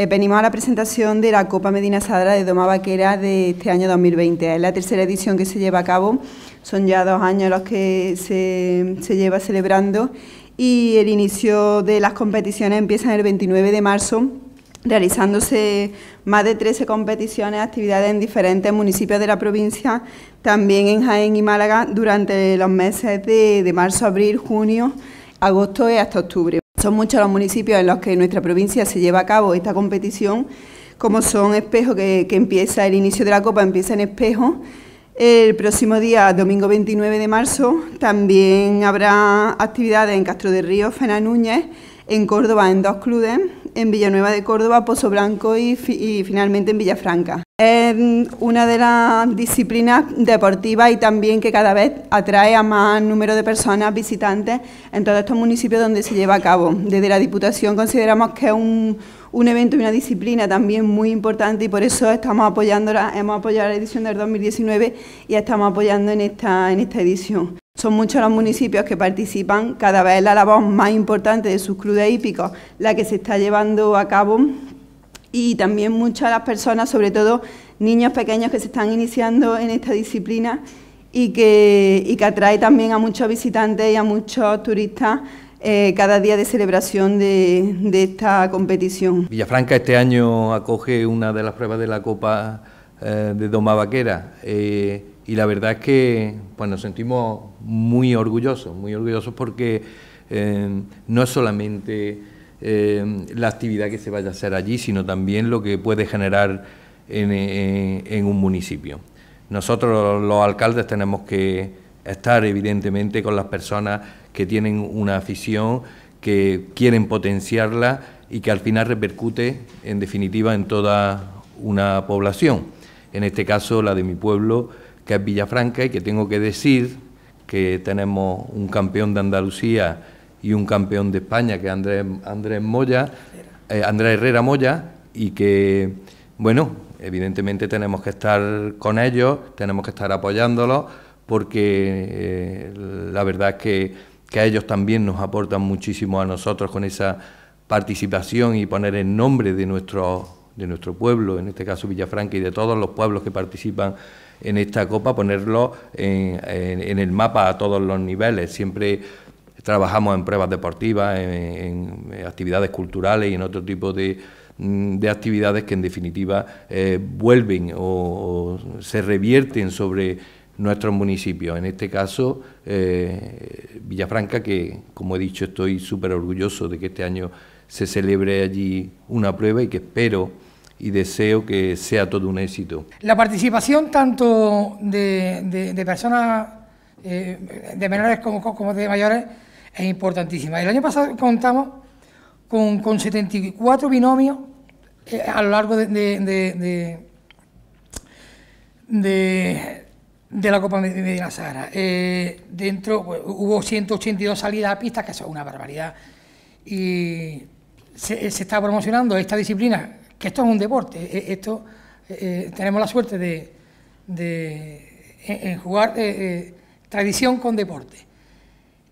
Eh, venimos a la presentación de la Copa Medina Sadra de Doma Vaquera de este año 2020. Es la tercera edición que se lleva a cabo. Son ya dos años los que se, lleva celebrando y el inicio de las competiciones empieza el 29 de marzo realizándose más de 13 competiciones, actividades en diferentes municipios de la provincia, también en Jaén y Málaga durante los meses de marzo, abril, junio, agosto y hasta octubre. Son muchos los municipios en los que nuestra provincia se lleva a cabo esta competición, como son Espejo, que, empieza el inicio de la Copa, empieza en Espejo. El próximo día, domingo 29 de marzo, también habrá actividades en Castro de Río, Fena Núñez, en Córdoba, en dos clubes, en Villanueva de Córdoba, Pozo Blanco y, finalmente en Villafranca. Es una de las disciplinas deportivas y también que cada vez atrae a más número de personas visitantes en todos estos municipios donde se lleva a cabo. Desde la Diputación consideramos que es un, evento y una disciplina también muy importante y por eso estamos apoyándola. hemos apoyado la edición del 2019 y estamos apoyando en esta, en esta edición. Son muchos los municipios que participan, cada vez la labor más importante de sus clubes hípicos, la que se está llevando a cabo, y también muchas las personas, sobre todo niños pequeños que se están iniciando en esta disciplina y que, que atrae también a muchos visitantes y a muchos turistas eh, cada día de celebración de, esta competición. Villafranca este año acoge una de las pruebas de la Copa eh, de Doma Vaquera. Eh, y la verdad es que pues, nos sentimos muy orgullosos, muy orgullosos porque em, no es solamente em, la actividad que se vaya a hacer allí, sino también lo que puede generar e, en un municipio. Nosotros los alcaldes tenemos que estar evidentemente con las personas que tienen una afición, que quieren potenciarla y que al final repercute en definitiva en toda una población. En este caso la de mi pueblo, que es Villafranca y que tengo que decir que tenemos un campeón de Andalucía y un campeón de España, que es Andrés, Andrés Moya, eh, Andrés Herrera Moya, y que, bueno, evidentemente tenemos que estar con ellos, tenemos que estar apoyándolos, porque eh, la verdad es que, a ellos también nos aportan muchísimo a nosotros con esa participación y poner en nombre de nuestro, de nuestro pueblo, en este caso Villafranca, y de todos los pueblos que participan en esta Copa, ponerlo en, el mapa a todos los niveles. Siempre trabajamos en pruebas deportivas, en, actividades culturales y en otro tipo de, mm, actividades que en definitiva eh, vuelven o, se revierten sobre nuestros municipios. En este caso, eh, Villafranca, que como he dicho estoy súper orgulloso de que este año se celebre allí una prueba y que espero y deseo que sea todo un éxito. La participación tanto de, personas eh, de menores como, de mayores es importantísima. El año pasado contamos con, 74 binomios eh, a lo largo de, de, de, de la Copa Medina Sahara. Eh, dentro pues, hubo 182 salidas a pistas, que eso es una barbaridad. Y se está promocionando esta disciplina que esto es un deporte. E, esto e, e, tenemos la suerte de, jugar tradición con deporte.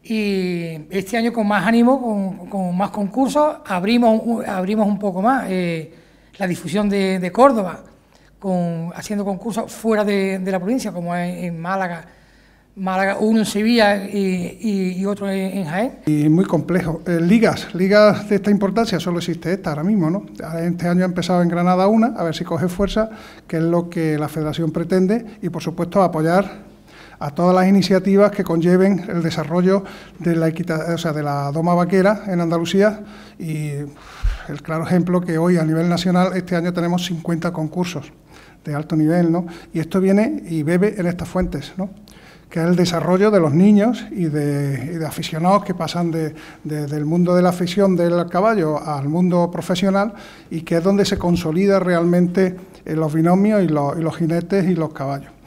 Y este año con más ánimo, con, más concursos, abrimos, un, abrimos un poco más eh, la difusión de, Córdoba, con, haciendo concursos fuera de, la provincia, como en Málaga Málaga, uno en Sevilla y, otro en Jaén. Y muy complejo. Eh, ligas, ligas de esta importancia, solo existe esta ahora mismo, ¿no? Ah, este año ha empezado en Granada una, a ver si coge fuerza, que es lo que la federación pretende, y por supuesto apoyar a todas las iniciativas que conlleven el desarrollo de la, equita, o sea, de la doma vaquera en Andalucía y el claro ejemplo que hoy a nivel nacional este año tenemos 50 concursos de alto nivel, ¿no? Y esto viene y bebe en estas fuentes, ¿no? que es el desarrollo de los niños y de, aficionados que pasan del mundo de la afición del caballo al mundo profesional y que es donde se consolida realmente eh, los binomios y los jinetes y los caballos.